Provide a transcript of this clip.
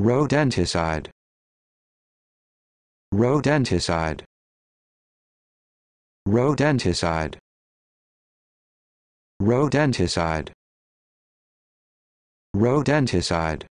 rodenticide rodenticide rodenticide rodenticide rodenticide